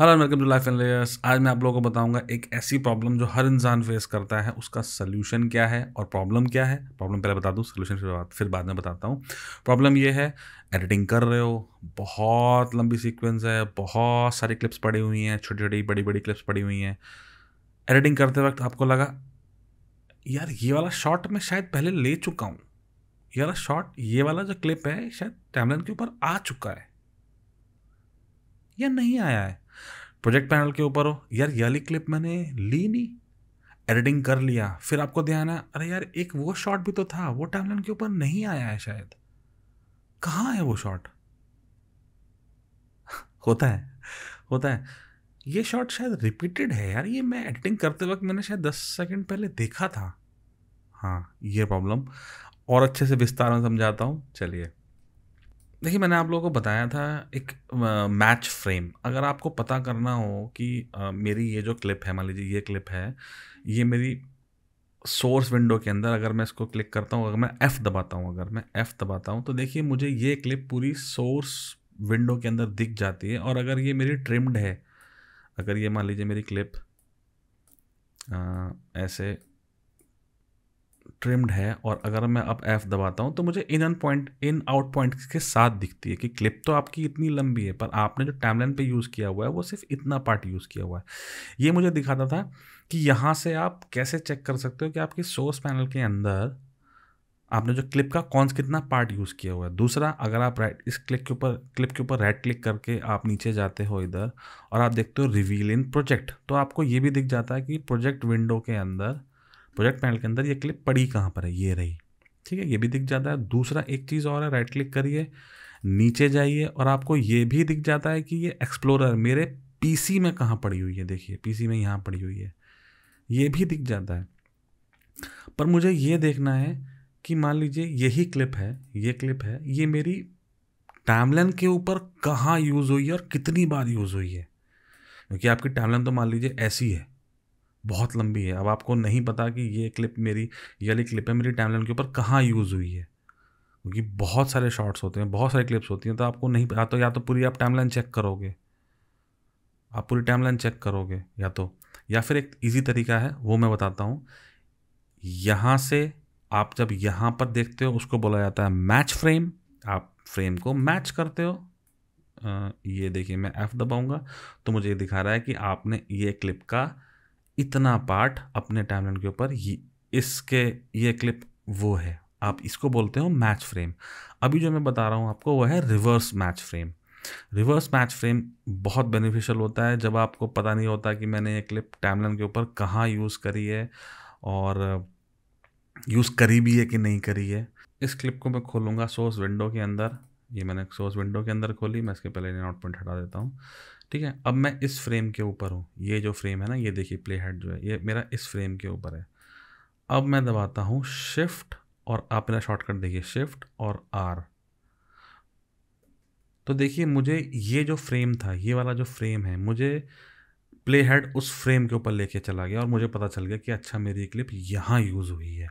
hello welcome to life and layers आज मैं आप लोगों को बताऊंगा एक ऐसी प्रॉब्लम जो हर इंसान फेस करता है उसका सलूशन क्या है और प्रॉब्लम क्या है प्रॉब्लम पहले बता दूँ सलूशन फिर बाद फिर बाद में बताता हूँ प्रॉब्लम ये है एडिटिंग कर रहे हो बहुत लंबी सीक्वेंस है बहुत सारी क्लिप्स पड़ी हुई हैं छोटी छोटी बड़ी बड़ी क्लिप्स पड़ी हुई हैं एडिटिंग करते वक्त आपको लगा यार ये वाला शॉट मैं शायद पहले ले चुका हूँ ये वाला शॉट ये वाला जो क्लिप है शायद टैमलाइन के ऊपर आ चुका है या नहीं आया है प्रोजेक्ट पैनल के ऊपर हो यार ये वाली क्लिप मैंने ली नहीं एडिटिंग कर लिया फिर आपको ध्यान है अरे यार एक वो शॉट भी तो था वो टाइमलाइन के ऊपर नहीं आया है शायद कहाँ है वो शॉट होता है होता है ये शॉट शायद रिपीटेड है यार ये मैं एडिटिंग करते वक्त मैंने शायद दस सेकंड पहले देखा था हाँ ये प्रॉब्लम और अच्छे से विस्तार में समझाता हूँ चलिए देखिए मैंने आप लोगों को बताया था एक मैच फ्रेम अगर आपको पता करना हो कि uh, मेरी ये जो क्लिप है मान लीजिए ये क्लिप है ये मेरी सोर्स विंडो के अंदर अगर मैं इसको क्लिक करता हूँ अगर मैं एफ़ दबाता हूँ अगर मैं एफ़ दबाता हूँ तो देखिए मुझे ये क्लिप पूरी सोर्स विंडो के अंदर दिख जाती है और अगर ये मेरी ट्रिम्ड है अगर ये मान लीजिए मेरी क्लिप आ, ऐसे ट्रिम्ड है और अगर मैं अब एफ़ दबाता हूँ तो मुझे in and point in out point के साथ दिखती है कि क्लिप तो आपकी इतनी लंबी है पर आपने जो टाइमलाइन पे यूज़ किया हुआ है वो सिर्फ इतना पार्ट यूज़ किया हुआ है ये मुझे दिखाता था कि यहाँ से आप कैसे चेक कर सकते हो कि आपकी सोर्स पैनल के अंदर आपने जो क्लिप का कौन सा कितना पार्ट यूज़ किया हुआ है दूसरा अगर आप राइट इस क्लिक के ऊपर क्लिप के ऊपर राइट क्लिक करके आप नीचे जाते हो इधर और आप देखते हो रिवील इन प्रोजेक्ट तो आपको ये भी दिख जाता है कि प्रोजेक्ट विंडो के अंदर प्रोजेक्ट पैनल के अंदर ये क्लिप पड़ी कहाँ पर है ये रही ठीक है ये भी दिख जाता है दूसरा एक चीज़ और है राइट क्लिक करिए नीचे जाइए और आपको ये भी दिख जाता है कि ये एक्सप्लोरर मेरे पीसी में कहाँ पड़ी हुई है देखिए पीसी में यहाँ पड़ी हुई है ये भी दिख जाता है पर मुझे ये देखना है कि मान लीजिए यही क्लिप है ये क्लिप है ये मेरी टाइमलाइन के ऊपर कहाँ यूज़ हुई है और कितनी बार यूज़ हुई है क्योंकि आपकी टाइमलाइन तो मान लीजिए ऐसी है बहुत लंबी है अब आपको नहीं पता कि ये क्लिप मेरी ये वाली क्लिप है मेरी टाइमलाइन के ऊपर कहाँ यूज़ हुई है क्योंकि बहुत सारे शॉर्ट्स होते हैं बहुत सारे क्लिप्स होती हैं तो आपको नहीं या तो या तो पूरी आप टाइमलाइन चेक करोगे आप पूरी टाइमलाइन चेक करोगे या तो या फिर एक इजी तरीका है वो मैं बताता हूँ यहाँ से आप जब यहाँ पर देखते हो उसको बोला जाता है मैच फ्रेम आप फ्रेम को मैच करते हो आ, ये देखिए मैं एफ़ दबाऊँगा तो मुझे ये दिखा रहा है कि आपने ये क्लिप का इतना पार्ट अपने टाइमलाइन के ऊपर इसके ये क्लिप वो है आप इसको बोलते हो मैच फ्रेम अभी जो मैं बता रहा हूँ आपको वो है reverse match frame reverse match frame बहुत बेनिफिशियल होता है जब आपको पता नहीं होता कि मैंने ये क्लिप टाइमलाइन के ऊपर कहाँ यूज़ करी है और यूज़ करी भी है कि नहीं करी है इस क्लिप को मैं खोलूँगा सोर्स विंडो के अंदर ये मैंने सोर्स विंडो के अंदर खोली मैं इसके पहले नॉट पॉइंट हटा देता हूँ ठीक है अब मैं इस फ्रेम के ऊपर हूँ ये जो फ्रेम है ना ये देखिए प्ले हेड जो है ये मेरा इस फ्रेम के ऊपर है अब मैं दबाता हूँ शिफ्ट और आप मेरा शॉर्टकट देखिए शिफ्ट और आर तो देखिए मुझे ये जो फ्रेम था ये वाला जो फ्रेम है मुझे प्ले हेड उस फ्रेम के ऊपर लेके चला गया और मुझे पता चल गया कि अच्छा मेरी क्लिप यहाँ यूज़ हुई है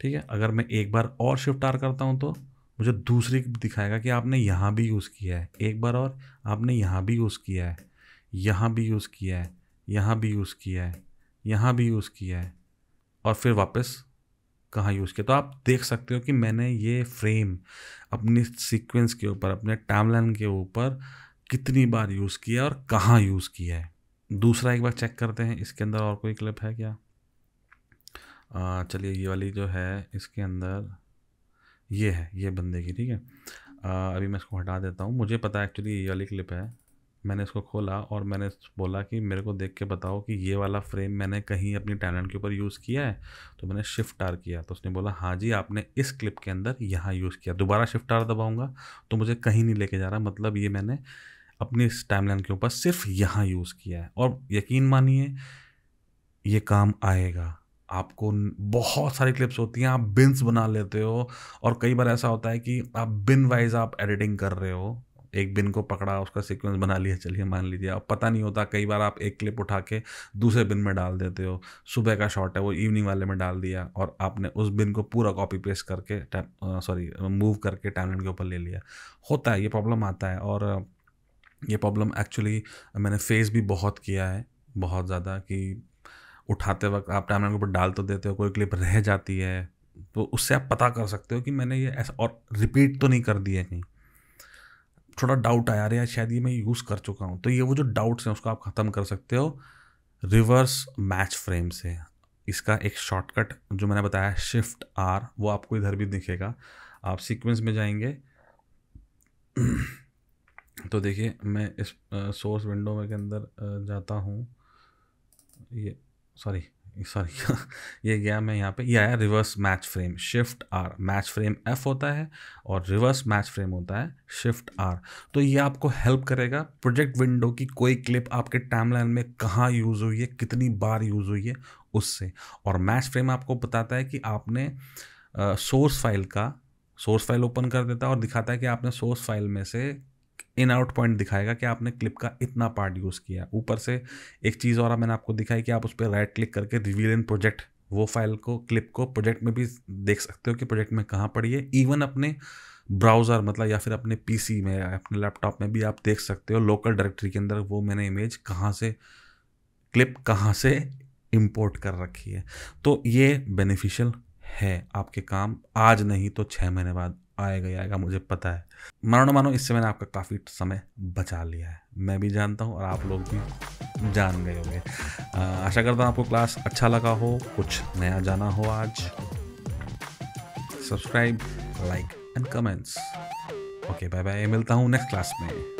ठीक है अगर मैं एक बार और शिफ्ट आर करता हूँ तो मुझे दूसरी दिखाएगा कि आपने यहाँ भी यूज़ किया है एक बार और आपने यहाँ भी यूज़ किया है यहाँ भी यूज़ किया है यहाँ भी यूज़ किया है यहाँ भी यूज़ किया है और फिर वापस कहाँ यूज़ किया तो आप देख सकते हो कि मैंने ये फ्रेम अपनी सीक्वेंस के ऊपर अपने टाइमलाइन के ऊपर कितनी बार यूज़ किया और कहाँ यूज़ किया है दूसरा एक बार चेक करते हैं इसके अंदर और कोई क्लिप है क्या चलिए ये वाली जो है इसके अंदर ये है ये बंदे की ठीक है अभी मैं इसको हटा देता हूँ मुझे पता एक्चुअली ये वाली क्लिप है मैंने इसको खोला और मैंने बोला कि मेरे को देख के बताओ कि ये वाला फ्रेम मैंने कहीं अपनी टैलेंट के ऊपर यूज़ किया है तो मैंने शिफ्ट आर किया तो उसने बोला हाँ जी आपने इस क्लिप के अंदर यहाँ यूज़ किया दोबारा शिफ्ट आर दबाऊँगा तो मुझे कहीं नहीं लेके जा रहा मतलब ये मैंने अपनी इस टाइमलाइन के ऊपर सिर्फ यहाँ यूज़ किया है और यकीन मानिए ये काम आएगा आपको बहुत सारी क्लिप्स होती हैं आप बिन्स बना लेते हो और कई बार ऐसा होता है कि आप बिन वाइज आप एडिटिंग कर रहे हो एक बिन को पकड़ा उसका सीक्वेंस बना लिया चलिए मान लीजिए अब पता नहीं होता कई बार आप एक क्लिप उठा के दूसरे बिन में डाल देते हो सुबह का शॉट है वो इवनिंग वाले में डाल दिया और आपने उस बिन को पूरा कॉपी पेस्ट करके सॉरी मूव करके टैलेंट के ऊपर ले लिया होता है ये प्रॉब्लम आता है और ये प्रॉब्लम एक्चुअली मैंने फेस भी बहुत किया है बहुत ज़्यादा कि उठाते वक्त आप टाइमलाइन के ऊपर डाल तो देते हो कोई क्लिप रह जाती है तो उससे आप पता कर सकते हो कि मैंने ये ऐसा और रिपीट तो नहीं कर दिया कहीं थोड़ा डाउट आया यार शायद ये मैं यूज़ कर चुका हूँ तो ये वो जो डाउट्स हैं उसको आप ख़त्म कर सकते हो रिवर्स मैच फ्रेम से इसका एक शॉर्टकट जो मैंने बताया शिफ्ट आर वो आपको इधर भी दिखेगा आप सीक्वेंस में जाएंगे तो देखिए मैं इस सोर्स विंडो में के अंदर जाता हूँ ये सॉरी सॉरी ये गया मैं यहाँ पे ये आया reverse match frame shift R match frame F होता है और रिवर्स मैच फ्रेम होता है शिफ्ट आर तो ये आपको हेल्प करेगा प्रोजेक्ट विंडो की कोई क्लिप आपके टाइमलाइन में कहाँ यूज़ हुई है कितनी बार यूज़ हुई है उससे और मैच फ्रेम आपको बताता है कि आपने सोर्स फाइल का सोर्स फाइल ओपन कर देता है और दिखाता है कि आपने सोर्स फाइल में से इन आउट पॉइंट दिखाएगा कि आपने क्लिप का इतना पार्ट यूज़ किया ऊपर से एक चीज़ और मैंने आपको दिखाई कि आप उस पर राइट क्लिक करके रिवील इन प्रोजेक्ट वो फाइल को क्लिप को प्रोजेक्ट में भी देख सकते हो कि प्रोजेक्ट में कहाँ पड़ी है इवन अपने ब्राउज़र मतलब या फिर अपने पीसी में या अपने लैपटॉप में भी आप देख सकते हो लोकल डायरेक्टरी के अंदर वो मैंने इमेज कहाँ से क्लिप कहाँ से इम्पोर्ट कर रखी है तो ये बेनिफिशियल है आपके काम आज नहीं तो छः महीने बाद आएगा ही आएगा मुझे पता है मानो ना मानो इससे मैंने आपका काफ़ी समय बचा लिया है मैं भी जानता हूँ और आप लोग भी जान गए होंगे आशा करता हूँ आपको क्लास अच्छा लगा हो कुछ नया जाना हो आज subscribe like and comments okay bye bye मिलता हूँ नेक्स्ट क्लास में